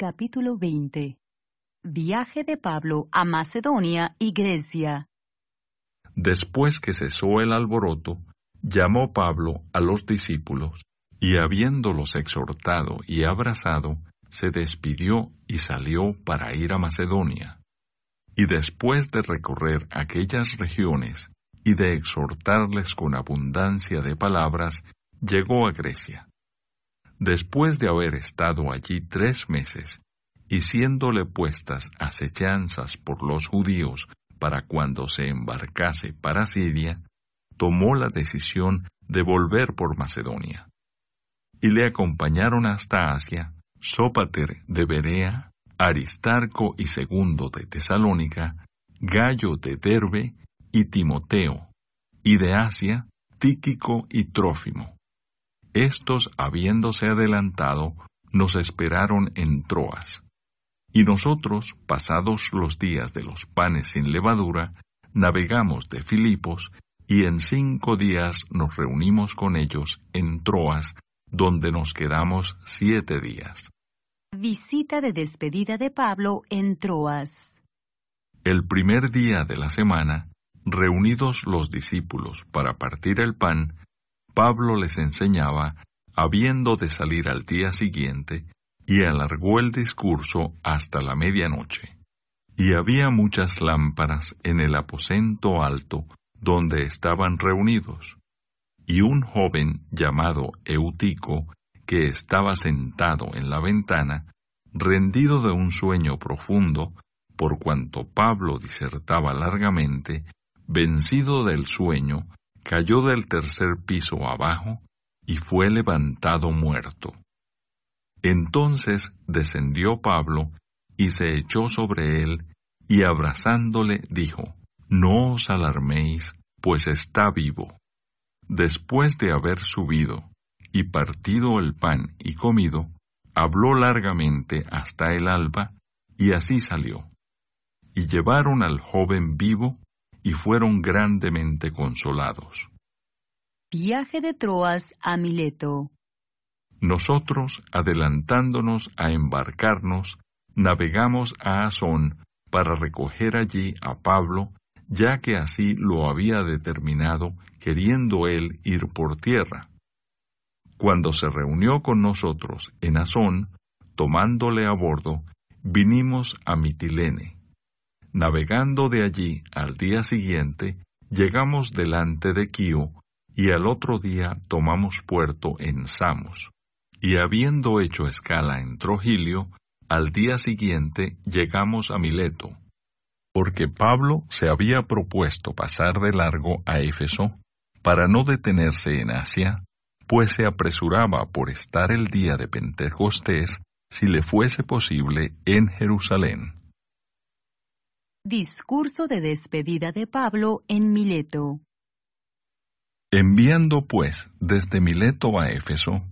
Capítulo 20 Viaje de Pablo a Macedonia y Grecia Después que cesó el alboroto, llamó Pablo a los discípulos, y habiéndolos exhortado y abrazado, se despidió y salió para ir a Macedonia. Y después de recorrer aquellas regiones y de exhortarles con abundancia de palabras, llegó a Grecia. Después de haber estado allí tres meses, y siéndole puestas acechanzas por los judíos para cuando se embarcase para Siria, tomó la decisión de volver por Macedonia. Y le acompañaron hasta Asia Sópater de Berea, Aristarco y Segundo de Tesalónica, Gallo de Derbe y Timoteo, y de Asia Tíquico y Trófimo estos, habiéndose adelantado, nos esperaron en Troas. Y nosotros, pasados los días de los panes sin levadura, navegamos de Filipos, y en cinco días nos reunimos con ellos en Troas, donde nos quedamos siete días. Visita de despedida de Pablo en Troas. El primer día de la semana, reunidos los discípulos para partir el pan, Pablo les enseñaba, habiendo de salir al día siguiente, y alargó el discurso hasta la medianoche. Y había muchas lámparas en el aposento alto donde estaban reunidos, y un joven llamado Eutico, que estaba sentado en la ventana, rendido de un sueño profundo, por cuanto Pablo disertaba largamente, vencido del sueño, cayó del tercer piso abajo y fue levantado muerto. Entonces descendió Pablo y se echó sobre él, y abrazándole dijo, No os alarméis, pues está vivo. Después de haber subido y partido el pan y comido, habló largamente hasta el alba, y así salió. Y llevaron al joven vivo, y fueron grandemente consolados. Viaje de Troas a Mileto. Nosotros, adelantándonos a embarcarnos, navegamos a Asón para recoger allí a Pablo, ya que así lo había determinado, queriendo él ir por tierra. Cuando se reunió con nosotros en Asón, tomándole a bordo, vinimos a Mitilene. Navegando de allí al día siguiente, llegamos delante de Kio, y al otro día tomamos puerto en Samos. Y habiendo hecho escala en Trogilio, al día siguiente llegamos a Mileto, porque Pablo se había propuesto pasar de largo a Éfeso para no detenerse en Asia, pues se apresuraba por estar el día de Pentecostés, si le fuese posible, en Jerusalén. Discurso de despedida de Pablo en Mileto. Enviando pues desde Mileto a Éfeso,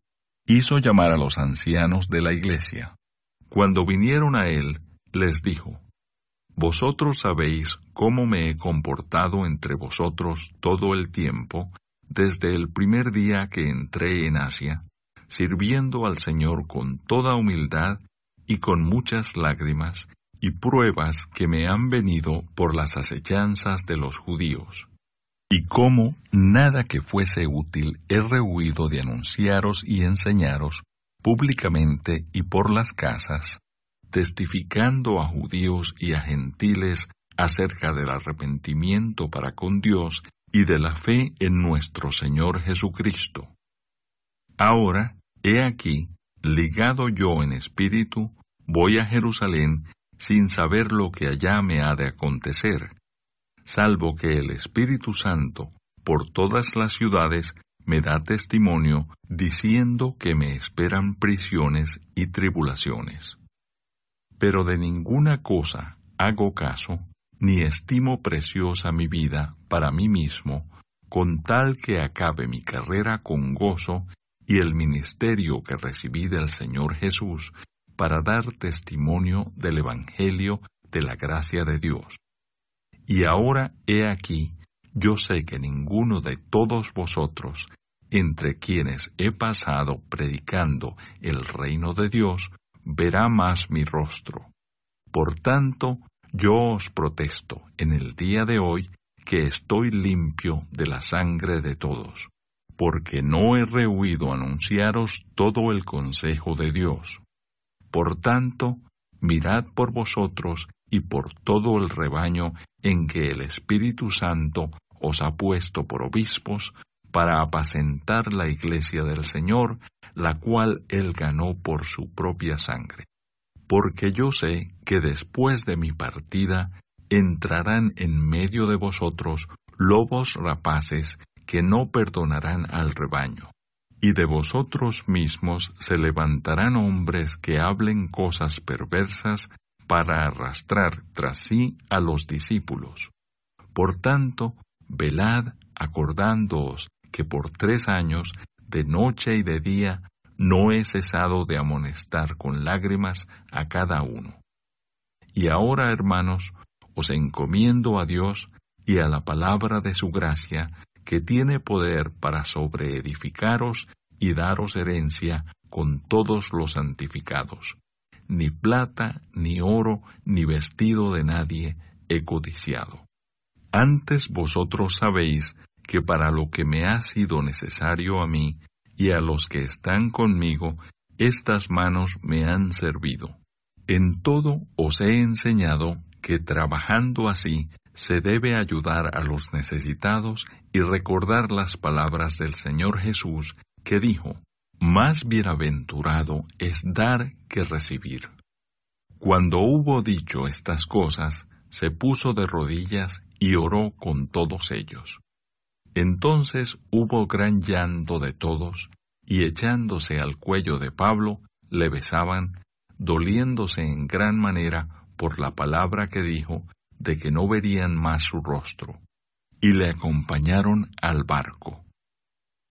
hizo llamar a los ancianos de la iglesia. Cuando vinieron a él, les dijo, Vosotros sabéis cómo me he comportado entre vosotros todo el tiempo, desde el primer día que entré en Asia, sirviendo al Señor con toda humildad y con muchas lágrimas, y pruebas que me han venido por las acechanzas de los judíos, y cómo nada que fuese útil he rehuido de anunciaros y enseñaros públicamente y por las casas, testificando a judíos y a gentiles acerca del arrepentimiento para con Dios y de la fe en nuestro Señor Jesucristo. Ahora, he aquí, ligado yo en espíritu, voy a Jerusalén sin saber lo que allá me ha de acontecer, salvo que el Espíritu Santo, por todas las ciudades, me da testimonio, diciendo que me esperan prisiones y tribulaciones. Pero de ninguna cosa hago caso, ni estimo preciosa mi vida para mí mismo, con tal que acabe mi carrera con gozo y el ministerio que recibí del Señor Jesús para dar testimonio del Evangelio de la gracia de Dios. Y ahora he aquí, yo sé que ninguno de todos vosotros, entre quienes he pasado predicando el reino de Dios, verá más mi rostro. Por tanto, yo os protesto en el día de hoy que estoy limpio de la sangre de todos, porque no he rehuido anunciaros todo el consejo de Dios. Por tanto, mirad por vosotros y por todo el rebaño en que el Espíritu Santo os ha puesto por obispos para apacentar la iglesia del Señor, la cual él ganó por su propia sangre. Porque yo sé que después de mi partida entrarán en medio de vosotros lobos rapaces que no perdonarán al rebaño y de vosotros mismos se levantarán hombres que hablen cosas perversas para arrastrar tras sí a los discípulos. Por tanto, velad acordándoos que por tres años, de noche y de día, no he cesado de amonestar con lágrimas a cada uno. Y ahora, hermanos, os encomiendo a Dios y a la palabra de su gracia, que tiene poder para sobreedificaros y daros herencia con todos los santificados. Ni plata, ni oro, ni vestido de nadie he codiciado. Antes vosotros sabéis que para lo que me ha sido necesario a mí y a los que están conmigo, estas manos me han servido. En todo os he enseñado que trabajando así se debe ayudar a los necesitados y recordar las palabras del Señor Jesús que dijo, Más bienaventurado es dar que recibir. Cuando hubo dicho estas cosas, se puso de rodillas y oró con todos ellos. Entonces hubo gran llanto de todos, y echándose al cuello de Pablo, le besaban, doliéndose en gran manera por la palabra que dijo de que no verían más su rostro, y le acompañaron al barco.